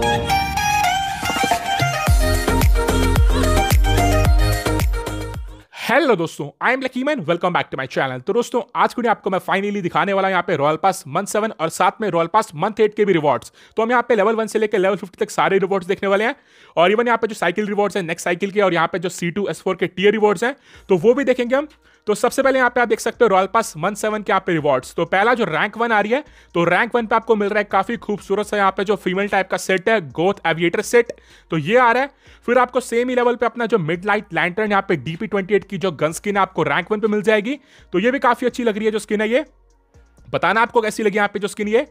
Thank you. Hello दोस्तों I am lucky man welcome back to my channel तो दोस्तों आज को आपको मैं फाइनली दिखाने वाला यहाँ पे रॉयल पास मंथ सेवन और साथ में रॉयल पास मंथ एट के भी रिवॉर्ड्स तो हम यहाँ पे लेवल वन से लेकर लेवल फिफ्टी तक सारे रिवॉर्ड्स देखने वाले हैं और इवन यहाँ पे जो साइकिल रिवॉर्ड्स हैं नेक्स्ट साइकिल के और यहाँ पे जो सी टू एस फोर के टीयर रिवॉर्ड्स हैं तो वो भी देखेंगे हम तो सबसे पहले यहाँ पे आप देख सकते हो रॉयल पास मंथ सेवन के यहाँ पे रिवॉर्ड्स तो पहला जो रैंक वन आ रही है तो रैंक वन पे आपको मिल रहा है काफी खूबसूरत सा यहाँ पे जो फीमेल टाइप का सेट है गोथ एविएटर सेट तो ये आ रहा है फिर आपको सेम ही लेवल पे अपना जो मिड लाइट लैंटर्न यहाँ पे डीपी ट्वेंटी एट की जो जो गन स्किन है आपको रैंक वन पे मिल जाएगी तो ये भी काफी अच्छी लग रही है जो स्किन है ये बताना आपको कैसी लगी यहाँ पे जो स्किन ये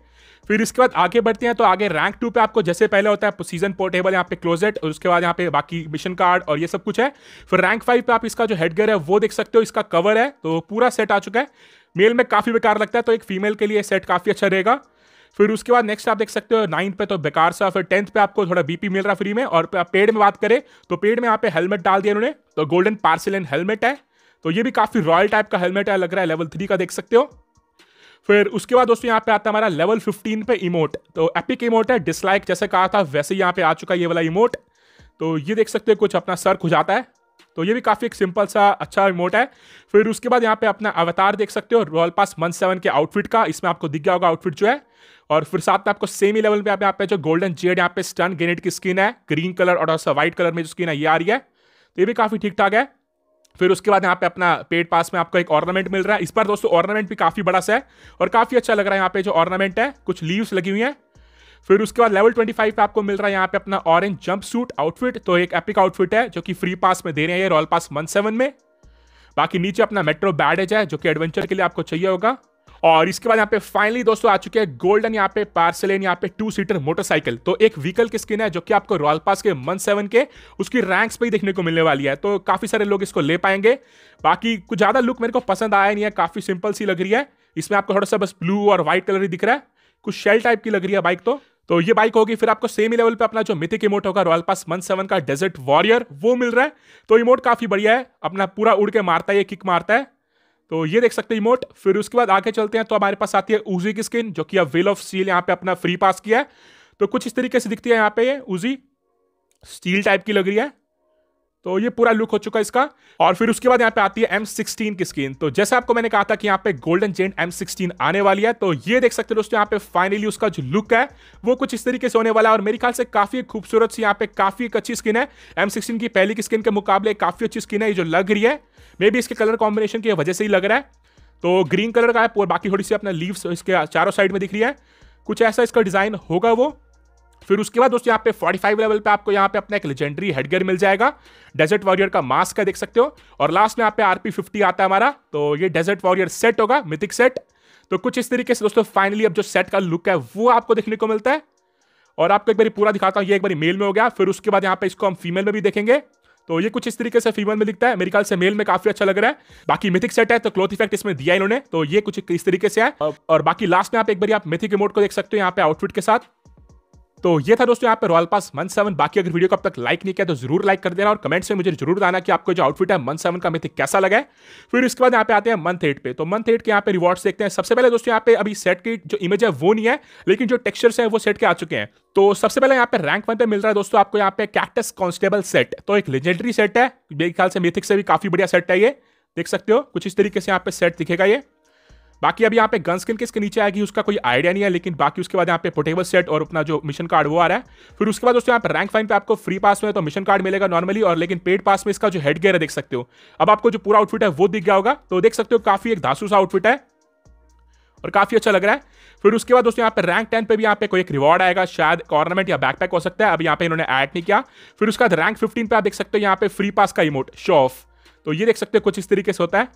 फिर इसके बाद आगे बढ़ते हैं तो आगे रैंक टू पे आपको जैसे पहले होता है सीजन पोर्टेबल यहाँ पे क्लोजेट और उसके बाद यहाँ पे बाकी मिशन कार्ड और ये सब कुछ है फिर रैंक फाइव पे आप इसका जो हेडगेयर है वो देख सकते हो इसका कवर है तो पूरा सेट आ चुका है मेल में काफ़ी बेकार लगता है तो एक फीमेल के लिए सेट काफ़ी अच्छा रहेगा फिर उसके बाद नेक्स्ट आप देख सकते हो नाइन्थ पे तो बेकार सा फिर टेंथ पे आपको थोड़ा बीपी मिल रहा फ्री में और पेड में बात करें तो पेड में यहाँ पे हेलमेट डाल दिया उन्होंने तो गोल्डन पार्सल एंड हेलमेट है तो ये भी काफ़ी रॉयल टाइप का हेलमेट है लग रहा है लेवल थ्री का देख सकते हो फिर उसके बाद दोस्तों यहाँ पे आता है हमारा लेवल फिफ्टीन पे इमोट तो एपिक इमोट है डिसलाइक जैसे कहा था वैसे यहाँ पे आ चुका ये वाला इमोट तो ये देख सकते हो कुछ अपना सर खुजाता है तो ये भी काफ़ी एक सिंपल सा अच्छा रिमोट है फिर उसके बाद यहाँ पे अपना अवतार देख सकते हो रॉयल पास वन सेवन के आउटफिट का इसमें आपको दिख गया होगा आउटफिट जो है और फिर साथ में आपको सेम ही लेवल पे यहाँ पे जो गोल्डन जेड यहाँ पे स्टन ग्रेनेट की स्क्रीन है ग्रीन कलर और व्हाइट कलर में जो स्क्रीन है ये आ रही है तो ये भी काफ़ी ठीक ठाक है फिर उसके बाद यहाँ पे अपना पेट पास में आपको एक ऑर्नामेंट मिल रहा है इस बार दोस्तों ऑर्नामेंट भी काफ़ी बड़ा सा है और काफ़ी अच्छा लग रहा है यहाँ पे जो ऑर्नामेंट है कुछ लीव्स लगी हुई है फिर उसके बाद लेवल 25 पे आपको मिल रहा है यहाँ पे अपना ऑरेंज जंप सूट आउटफिट तो एक एपिक आउटफिट है जो कि फ्री पास में दे रहे हैं ये रॉयल पास मंथ सेवन में बाकी नीचे अपना मेट्रो बैडेज है जो कि एडवेंचर के लिए आपको चाहिए होगा और इसके बाद यहाँ पे फाइनली दोस्तों आ चुके हैं गोल्डन यहाँ पे पार्सलेन यहाँ पे टू सीटर मोटरसाइकिल तो एक व्हीकल की स्किन है जो कि आपको रॉयल पास के मंथ सेवन के उसकी रैंक्स पे ही देखने को मिलने वाली है तो काफी सारे लोग इसको ले पाएंगे बाकी कुछ ज्यादा लुक मेरे को पसंद आया नहीं है काफी सिंपल सी लग रही है इसमें आपको थोड़ा सा बस ब्लू और व्हाइट कलर ही दिख रहा है कुछ शेल टाइप की लग रही है बाइक तो तो ये बाइक होगी फिर आपको सेम ही लेवल पे अपना जो मिथिक इमोट होगा रॉयल पास मन सेवन का डेजर्ट वॉरियर वो मिल रहा है तो इमोट काफी बढ़िया है अपना पूरा उड़ के मारता है ये किक मारता है तो ये देख सकते हैं इमोट फिर उसके बाद आगे चलते हैं तो हमारे पास आती है उजी की स्किन जो कि अब वेल ऑफ स्टील यहाँ पे अपना फ्री पास किया है तो कुछ इस तरीके से दिखती है यहाँ पे ये उजी स्टील टाइप की लग रही है तो ये पूरा लुक हो चुका है इसका और फिर उसके बाद यहाँ पे आती है एम सिक्सटीन की स्क्रीन तो जैसे आपको मैंने कहा था कि यहाँ पे गोल्डन जेंट एम सिक्सटीन आने वाली है तो ये देख सकते हो दोस्तों यहाँ पे फाइनली उसका जो लुक है वो कुछ इस तरीके से होने वाला है और मेरे ख्याल से काफी खूबसूरत सी यहाँ पे काफी एक अच्छी स्किन है एम सिक्सटीन की पहली की स्किन के मुकाबले काफी अच्छी स्किन है ये जो लग रही है मे बी इसके कलर कॉम्बिनेशन की वजह से ही लग रहा है तो ग्रीन कलर का है और बाकी थोड़ी सी अपना लीव इसके चारों साइड में दिख रही है कुछ ऐसा इसका डिजाइन होगा वो फिर उसके बाद दोस्तों यहाँ पे 45 लेवल पे आपको यहाँ पे अपना एक लेजेंडरी हेडगेयर मिल जाएगा डेजर्ट वॉरियर का मास्क का देख सकते हो और लास्ट में यहाँ पे आरपी फिफ्टी आता है हमारा तो ये डेजर्ट वॉरियर सेट होगा मिथिक सेट तो कुछ इस तरीके से दोस्तों फाइनली अब जो सेट का लुक है वो आपको देखने को मिलता है और आपको एक बार पूरा दिखाता हूँ ये एक बार मेल में हो गया फिर उसके बाद यहाँ पे इसको हम फीमेल में भी देखेंगे तो ये कुछ इस तरीके से फीमेल में दिखता है मेरे ख्याल से मेल में काफी अच्छा लग रहा है बाकी मिथिक सेट है तो क्लोथ इफेक्ट इसमें दिया इन्होंने तो ये कुछ इस तरीके से है और बाकी लास्ट में आप एक बार आप मिथिक रिमोट को देख सकते हो यहाँ पे आउटफिट के साथ तो ये था दोस्तों यहाँ पे रॉयल पास मन सेवन बाकी अगर वीडियो को अब तक लाइक नहीं किया तो जरूर लाइक कर देना और कमेंट्स में मुझे जरूर बताना कि आपको जो आउटफिट है मन सेवन का मिथिक कैसा लगा है फिर इसके बाद यहाँ पे आते हैं मंथ एट पे तो मंथ एट के यहाँ पे रिवॉर्ड्स देखते हैं सबसे पहले दोस्तों यहाँ पे अभी सेट की जो इमेज है वो नहीं है लेकिन जो टेक्चर है वो सेट के आ चुके हैं तो सबसे पहले यहाँ पे रैंक वन पे मिल रहा है दोस्तों आपको यहाँ पे कैक्टस कॉन्स्टेबल सेट तो एक लेजेंडरी सेट है मेरे ख्याल से मिथिक से भी काफी बढ़िया सेट है ये देख सकते हो कुछ इस तरीके से यहाँ पे सेट दिखेगा ये बाकी अभी यहाँ पे गन स्किन किसके नीचे आएगी उसका कोई आइडिया नहीं है लेकिन बाकी उसके बाद यहाँ पे पोर्टेबल सेट और अपना जो मिशन कार्ड वो आ रहा है फिर उसके बाद दोस्तों यहाँ पर रैंक फाइन पे आपको फ्री पास में तो मिशन कार्ड मिलेगा नॉर्मली और लेकिन पेड पास में इसका जो हेड गेयर है देख सकते हो अब आपको जो पूरा आउटफिट है वो दिख गया होगा तो देख सकते हो काफी एक धासू सा आउटफिट है और काफी अच्छा लग रहा है फिर उसके बाद दोस्तों यहाँ पे रैंक टेन पे भी यहाँ पे कोई एक रिवॉर्ड आएगा शायद ऑर्नामेंट या बैकपैक हो सकता है अब यहाँ पे इन्होंने ऐड नहीं किया फिर उसके बाद रैंक फिफ्टीन पे आप देख सकते हो यहाँ पे फ्री पास का इमोट शो ऑफ तो ये देख सकते हो कुछ इस तरीके से होता है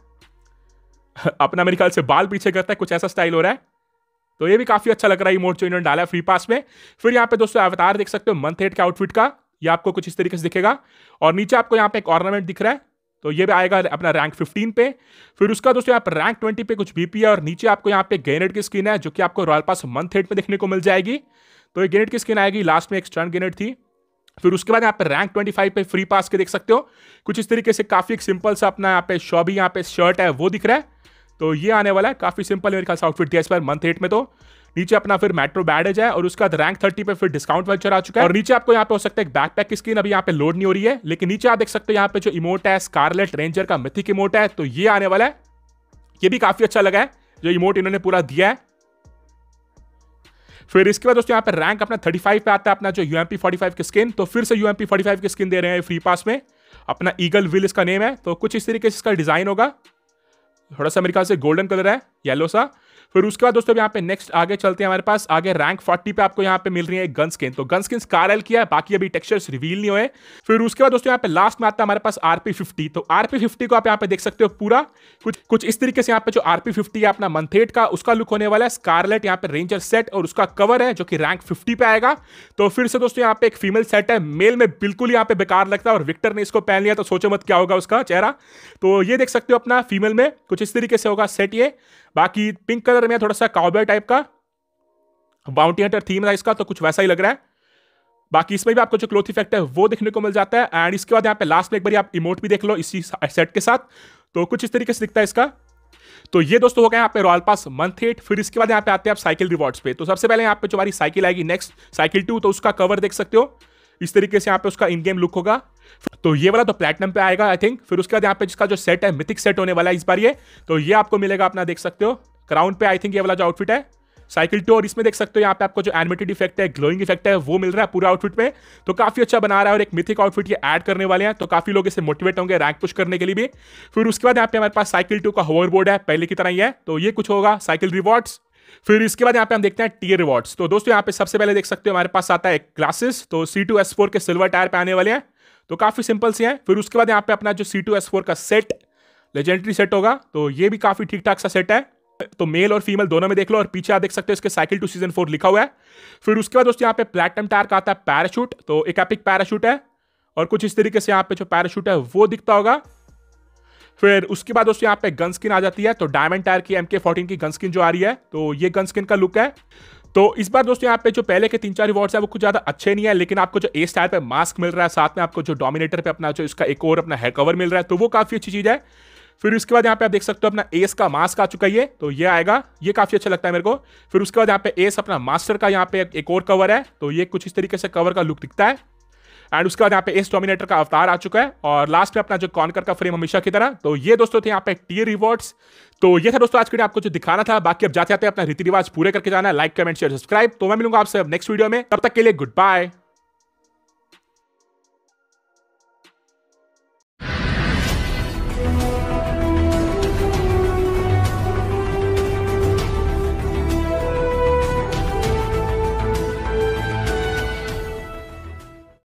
अपना मेरे ख्याल से बाल पीछे करता है कुछ ऐसा स्टाइल हो रहा है तो ये भी काफी अच्छा लग रहा है मोड जो इन्होंने डाला है फ्री पास में फिर यहाँ पे दोस्तों अवतार देख सकते हो मंथ एट के आउटफिट का ये आपको कुछ इस तरीके से दिखेगा और नीचे आपको यहाँ पे एक ऑर्नामेंट दिख रहा है तो ये भी आएगा अपना रैंक 15 पे फिर उसका दोस्तों यहाँ पर रैंक 20 पे कुछ बीपी है और नीचे आपको यहाँ पे गेनेट की स्क्रीन है जो कि आपको रॉयल पास मंथ एट में देखने को मिल जाएगी तो ये गेनेट की स्क्रीन आएगी लास्ट में एक स्टर्न गेनेट थी फिर उसके बाद यहाँ पे रैंक 25 पे फ्री पास के देख सकते हो कुछ इस तरीके से काफी एक सिंपल सा अपना यहाँ पे शॉबी यहाँ पे शर्ट है वो दिख रहा है तो ये आने वाला है काफ़ी सिंपल मेरे ख्याल आउटफिट दिया इस बार मंथ एट में तो नीचे अपना फिर मेट्रो बैडेज है और उसका रैंक थर्टी पे फिर डिस्काउंट वेल्चर आ चुका है और नीचे आपको यहाँ पे हो सकता है बैक पैक की स्क्रीन अभी यहाँ पे लोड नहीं हो रही है लेकिन नीचे आप देख सकते हो यहाँ पे जो इमोट है स्कारलेट रेंजर का मिथिक इमोट है तो ये आने वाला है ये भी काफी अच्छा लगा है जो इमोट इन्होंने पूरा दिया है फिर इसके बाद दोस्तों यहाँ पे रैंक अपना 35 पे आता है अपना जो यू फोर्टी पी की स्किन तो फिर से यू फोर्टी पी की स्किन दे रहे हैं फ्री पास में अपना ईगल विल इसका नेम है तो कुछ इस तरीके से इसका डिजाइन होगा थोड़ा सा मेरे ख्याल से गोल्डन कलर है येलो सा फिर उसके बाद दोस्तों यहाँ पे नेक्स्ट आगे चलते हैं हमारे पास आगे रैंक फोर्टी पे आपको यहाँ पे मिल रही है गन स्किन तो गन स्किन कारल की है बाकी अभी टेक्सचर्स रिवील नहीं हुए फिर उसके बाद दोस्तों यहाँ पे लास्ट में आता है हमारे पास आरपी फिफ्टी तो आरपी फिफ्टी को आप यहाँ पे देख सकते हो पूरा कुछ कुछ इस तरीके से यहाँ पे जो आरपी फिफ्टी है अपना मंथेट का उसका लुक होने वाला है स्कारलेट यहाँ पे रेंजर सेट और उसका कवर है जो कि रैंक फिफ्टी पे आएगा तो फिर से दोस्तों यहाँ पे एक फीमेल सेट है मेल में बिल्कुल यहाँ पे बेकार लगता है और विक्टर ने इसको पहन लिया तो सोचो मत क्या होगा उसका चेहरा तो ये देख सकते हो अपना फीमेल में कुछ इस तरीके से होगा सेट ये बाकी पिंक कलर कलर में थोड़ा सा काउबॉय टाइप का बाउंटी हंटर थीम है इसका तो कुछ वैसा ही लग रहा है बाकी इसमें भी आपको जो क्लोथ इफेक्ट है वो देखने को मिल जाता है एंड इसके बाद यहाँ पे लास्ट में एक बार आप इमोट भी देख लो इसी सेट के साथ तो कुछ इस तरीके से दिखता है इसका तो ये दोस्तों हो गया यहाँ पे रॉयल पास मंथ एट फिर इसके बाद यहाँ पे आते हैं आप साइकिल रिवॉर्ड्स पे तो सबसे पहले यहाँ पे जो हमारी साइकिल आएगी नेक्स्ट साइकिल टू तो उसका कवर देख सकते हो इस तरीके से यहाँ पे उसका इन गेम लुक होगा तो ये वाला तो प्लेटनम पे आएगा आई थिंक फिर उसके बाद यहाँ पे जिसका जो सेट है मिथिक सेट होने वाला है इस बार ये तो ये आपको मिलेगा अपना देख सकते हो क्राउन पे आई थिंक ये वाला जो आउटफिट है साइकिल टू और इसमें देख सकते हो यहाँ पे आपको जो एनिमेटेड इफेक्ट है ग्लोइंग इफेक्ट है वो मिल रहा है पूरा आउटफिट में तो काफी अच्छा बना रहा है और एक मिथिक आउटफिट ये ऐड करने वाले हैं तो काफी लोग इसे मोटिवेट होंगे रैंक पुश करने के लिए भी फिर उसके बाद यहाँ पे हमारे पास साइकिल टू का होवर बोर्ड है पहले की तरह ही है तो ये कुछ होगा साइकिल रिवॉर्ड्स फिर इसके बाद यहाँ पे हम देखते हैं टीयर रिवॉर्ड्स तो दोस्तों यहाँ पे सबसे पहले देख सकते हो हमारे पास आता है क्लासेस तो सी टू एस फोर के सिल्वर टायर पे आने वाले हैं तो काफी सिंपल से हैं फिर उसके बाद यहाँ पे अपना जो सी टू एस फोर का सेट लेजेंडरी सेट होगा तो ये भी काफी ठीक ठाक सा सेट है तो मेल और फीमेल दोनों में देख लो और पीछे आप देख सकते हो इसके साइकिल टू सीजन फोर लिखा हुआ है फिर उसके बाद दोस्तों यहाँ पे प्लेटम टायर का आता है पैराशूट तो एक एपिक पैराशूट है और कुछ इस तरीके से यहाँ पे जो पैराशूट है वो दिखता होगा फिर उसके बाद दोस्तों यहाँ पे गन स्किन आ जाती है तो डायमंड टायर की एम के फोर्टीन की गन स्किन जो आ रही है तो ये गन स्किन का लुक है तो इस बार दोस्तों यहाँ पे जो पहले के तीन चार रिवॉर्ड्स है वो कुछ ज्यादा अच्छे नहीं है लेकिन आपको जो ए स्टार पे मास्क मिल रहा है साथ में आपको जो डोमिनेटर पे अपना जो इसका एक और अपना हेयर कवर मिल रहा है तो वो काफी अच्छी चीज है फिर उसके बाद यहाँ पे आप देख सकते हो अपना एस का मास्क आ चुका है तो ये आएगा ये काफी अच्छा लगता है मेरे को फिर उसके बाद यहाँ पे एस अपना मास्टर का यहाँ पे एक और कवर है तो ये कुछ इस तरीके से कवर का लुक दिखता है एंड उसके बाद यहाँ पे एस डोमिनेटर का अवतार आ चुका है और लास्ट में अपना जो कॉनकर का फ्रेम हमेशा की तरह तो ये दोस्तों थे यहाँ पे टीयर रिवॉर्ड्स तो ये था दोस्तों आज के लिए आपको जो दिखाना था बाकी अब जाते जाते अपना रीति रिवाज पूरे करके जाना लाइक कमेंट शेयर सब्सक्राइब तो मैं मिलूंगा आपसे नेक्स्ट वीडियो में तब तक के लिए गुड बाय